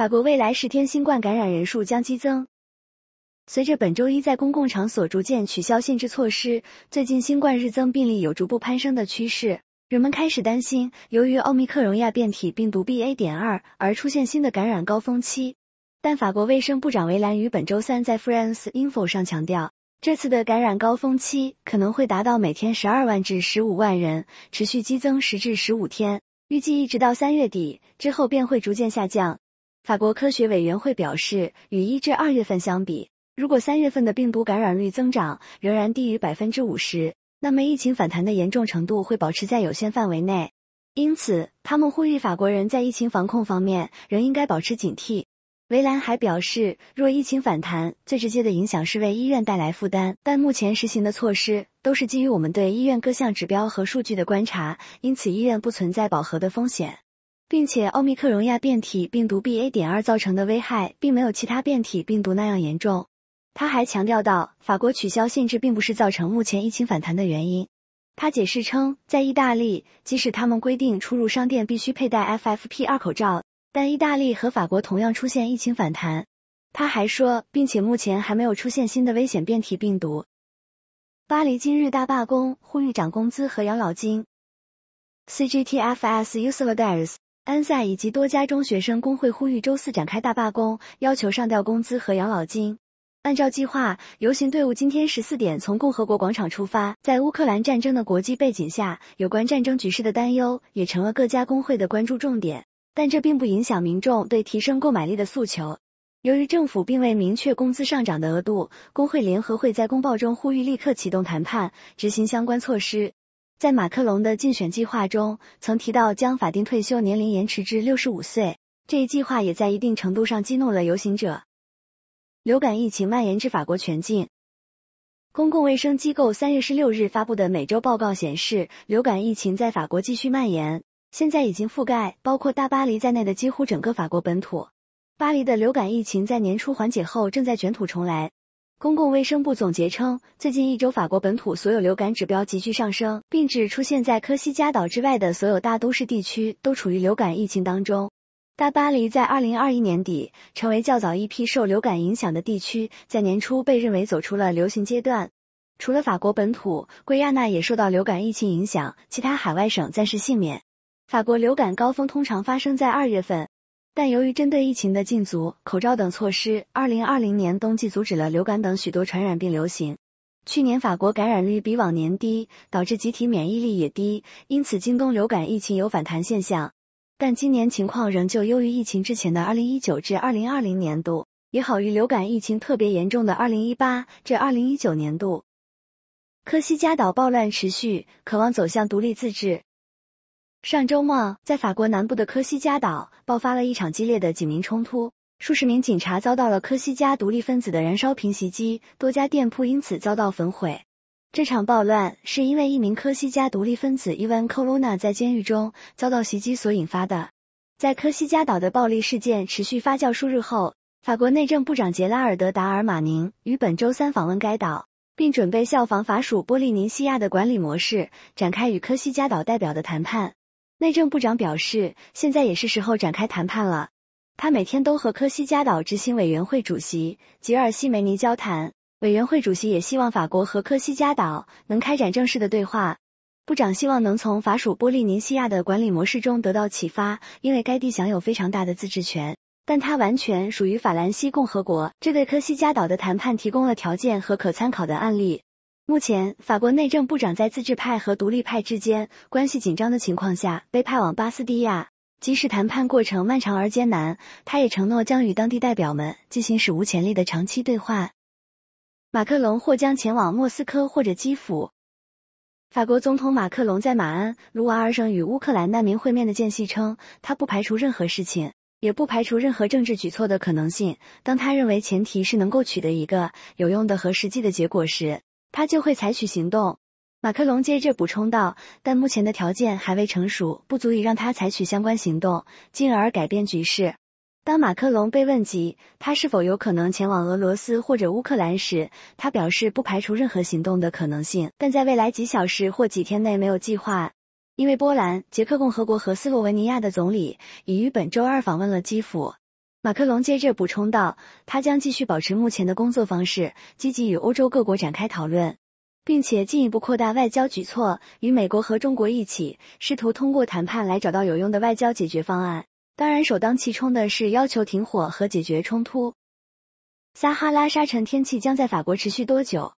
法国未来十天新冠感染人数将激增。随着本周一在公共场所逐渐取消限制措施，最近新冠日增病例有逐步攀升的趋势。人们开始担心，由于奥密克戎亚变体病毒 BA. 点二而出现新的感染高峰期。但法国卫生部长维兰于本周三在 France Info 上强调，这次的感染高峰期可能会达到每天十二万至十五万人，持续激增十至十五天，预计一直到三月底之后便会逐渐下降。法国科学委员会表示，与一至二月份相比，如果三月份的病毒感染率增长仍然低于百分之五十，那么疫情反弹的严重程度会保持在有限范围内。因此，他们呼吁法国人在疫情防控方面仍应该保持警惕。维兰还表示，若疫情反弹，最直接的影响是为医院带来负担，但目前实行的措施都是基于我们对医院各项指标和数据的观察，因此医院不存在饱和的风险。并且奥密克戎亚变体病毒 B A. 点二造成的危害，并没有其他变体病毒那样严重。他还强调到，法国取消限制并不是造成目前疫情反弹的原因。他解释称，在意大利，即使他们规定出入商店必须佩戴 F F P 二口罩，但意大利和法国同样出现疫情反弹。他还说，并且目前还没有出现新的危险变体病毒。巴黎今日大罢工，呼吁涨工资和养老金。C G T F S U S A DERS 安塞以及多家中学生工会呼吁周四展开大罢工，要求上调工资和养老金。按照计划，游行队伍今天十四点从共和国广场出发。在乌克兰战争的国际背景下，有关战争局势的担忧也成了各家工会的关注重点。但这并不影响民众对提升购买力的诉求。由于政府并未明确工资上涨的额度，工会联合会在公报中呼吁立刻启动谈判，执行相关措施。在马克龙的竞选计划中，曾提到将法定退休年龄延迟至六十五岁。这一计划也在一定程度上激怒了游行者。流感疫情蔓延至法国全境。公共卫生机构三月十六日发布的每周报告显示，流感疫情在法国继续蔓延，现在已经覆盖包括大巴黎在内的几乎整个法国本土。巴黎的流感疫情在年初缓解后，正在卷土重来。公共卫生部总结称，最近一周法国本土所有流感指标急剧上升，并指出现在科西嘉岛之外的所有大都市地区都处于流感疫情当中。大巴黎在二零二一年底成为较早一批受流感影响的地区，在年初被认为走出了流行阶段。除了法国本土，圭亚那也受到流感疫情影响，其他海外省暂时幸免。法国流感高峰通常发生在二月份。但由于针对疫情的禁足、口罩等措施，二零二零年冬季阻止了流感等许多传染病流行。去年法国感染率比往年低，导致集体免疫力也低，因此京东流感疫情有反弹现象。但今年情况仍旧优于疫情之前的二零一九至二零二零年度，也好于流感疫情特别严重的二零一八至二零一九年度。科西嘉岛暴乱持续，渴望走向独立自治。上周末，在法国南部的科西嘉岛爆发了一场激烈的警民冲突，数十名警察遭到了科西嘉独立分子的燃烧瓶袭击，多家店铺因此遭到焚毁。这场暴乱是因为一名科西嘉独立分子伊万·科鲁娜在监狱中遭到袭击所引发的。在科西嘉岛的暴力事件持续发酵数日后，法国内政部长杰拉尔德·达尔马宁于本周三访问该岛，并准备效仿法属波利尼西亚的管理模式，展开与科西嘉岛代表的谈判。内政部长表示，现在也是时候展开谈判了。他每天都和科西嘉岛执行委员会主席吉尔西梅尼交谈。委员会主席也希望法国和科西嘉岛能开展正式的对话。部长希望能从法属波利尼西亚的管理模式中得到启发，因为该地享有非常大的自治权，但它完全属于法兰西共和国。这对科西嘉岛的谈判提供了条件和可参考的案例。目前，法国内政部长在自治派和独立派之间关系紧张的情况下被派往巴斯蒂亚。即使谈判过程漫长而艰难，他也承诺将与当地代表们进行史无前例的长期对话。马克龙或将前往莫斯科或者基辅。法国总统马克龙在马恩卢瓦尔省与乌克兰难民会面的间隙称，他不排除任何事情，也不排除任何政治举措的可能性。当他认为前提是能够取得一个有用的和实际的结果时。他就会采取行动。马克龙接着补充道，但目前的条件还未成熟，不足以让他采取相关行动，进而改变局势。当马克龙被问及他是否有可能前往俄罗斯或者乌克兰时，他表示不排除任何行动的可能性，但在未来几小时或几天内没有计划，因为波兰、捷克共和国和斯洛文尼亚的总理已于本周二访问了基辅。马克龙接着补充道，他将继续保持目前的工作方式，积极与欧洲各国展开讨论，并且进一步扩大外交举措，与美国和中国一起，试图通过谈判来找到有用的外交解决方案。当然，首当其冲的是要求停火和解决冲突。撒哈拉沙尘天气将在法国持续多久？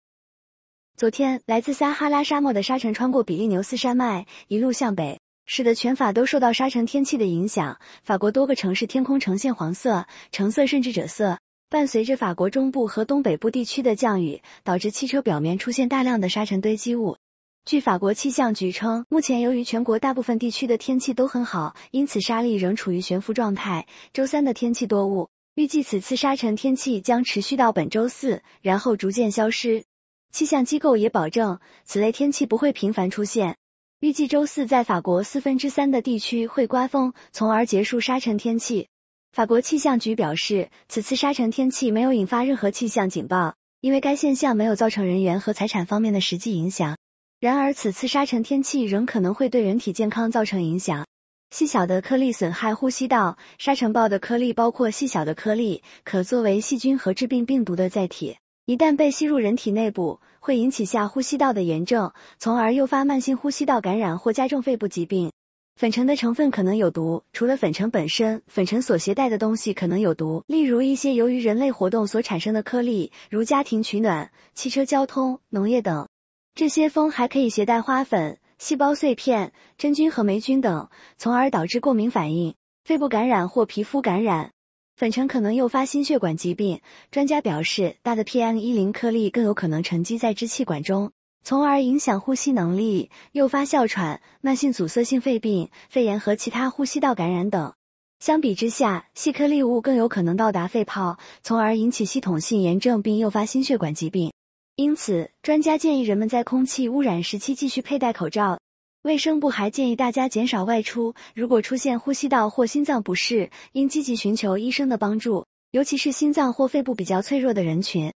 昨天，来自撒哈拉沙漠的沙尘穿过比利牛斯山脉，一路向北。使得全法都受到沙尘天气的影响，法国多个城市天空呈现黄色、橙色甚至赭色。伴随着法国中部和东北部地区的降雨，导致汽车表面出现大量的沙尘堆积物。据法国气象局称，目前由于全国大部分地区的天气都很好，因此沙粒仍处于悬浮状态。周三的天气多雾，预计此次沙尘天气将持续到本周四，然后逐渐消失。气象机构也保证，此类天气不会频繁出现。预计周四，在法国四分之三的地区会刮风，从而结束沙尘天气。法国气象局表示，此次沙尘天气没有引发任何气象警报，因为该现象没有造成人员和财产方面的实际影响。然而，此次沙尘天气仍可能会对人体健康造成影响。细小的颗粒损害呼吸道，沙尘暴的颗粒包括细小的颗粒，可作为细菌和致病病毒的载体。一旦被吸入人体内部，会引起下呼吸道的炎症，从而诱发慢性呼吸道感染或加重肺部疾病。粉尘的成分可能有毒，除了粉尘本身，粉尘所携带的东西可能有毒，例如一些由于人类活动所产生的颗粒，如家庭取暖、汽车交通、农业等。这些风还可以携带花粉、细胞碎片、真菌和霉菌等，从而导致过敏反应、肺部感染或皮肤感染。粉尘可能诱发心血管疾病。专家表示，大的 PM 一零颗粒更有可能沉积在支气管中，从而影响呼吸能力，诱发哮喘、慢性阻塞性肺病、肺炎和其他呼吸道感染等。相比之下，细颗粒物更有可能到达肺泡，从而引起系统性炎症并诱发心血管疾病。因此，专家建议人们在空气污染时期继续佩戴口罩。卫生部还建议大家减少外出，如果出现呼吸道或心脏不适，应积极寻求医生的帮助，尤其是心脏或肺部比较脆弱的人群。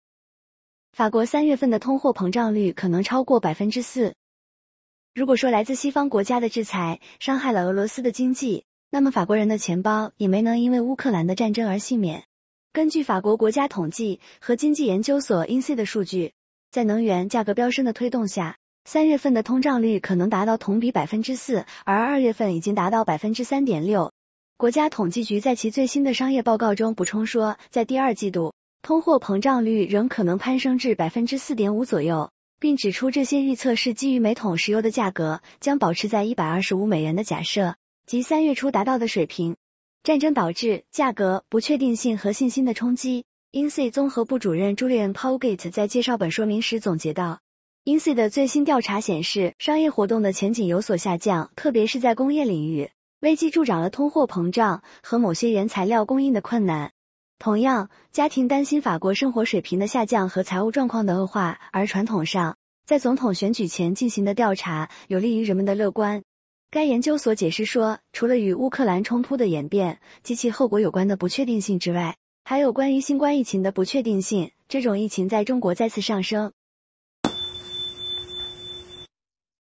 法国三月份的通货膨胀率可能超过百分之四。如果说来自西方国家的制裁伤害了俄罗斯的经济，那么法国人的钱包也没能因为乌克兰的战争而幸免。根据法国国家统计和经济研究所 Insee 的数据，在能源价格飙升的推动下。三月份的通胀率可能达到同比百分之四，而二月份已经达到百分之三点六。国家统计局在其最新的商业报告中补充说，在第二季度，通货膨胀率仍可能攀升至百分之四点五左右，并指出这些预测是基于每桶石油的价格将保持在一百二十五美元的假设，及三月初达到的水平。战争导致价格不确定性和信心的冲击。Insee 综合部主任 j u l i a n p o w g a t 在介绍本说明时总结道。i n s i 的最新调查显示，商业活动的前景有所下降，特别是在工业领域。危机助长了通货膨胀和某些原材料供应的困难。同样，家庭担心法国生活水平的下降和财务状况的恶化。而传统上，在总统选举前进行的调查有利于人们的乐观。该研究所解释说，除了与乌克兰冲突的演变及其后果有关的不确定性之外，还有关于新冠疫情的不确定性。这种疫情在中国再次上升。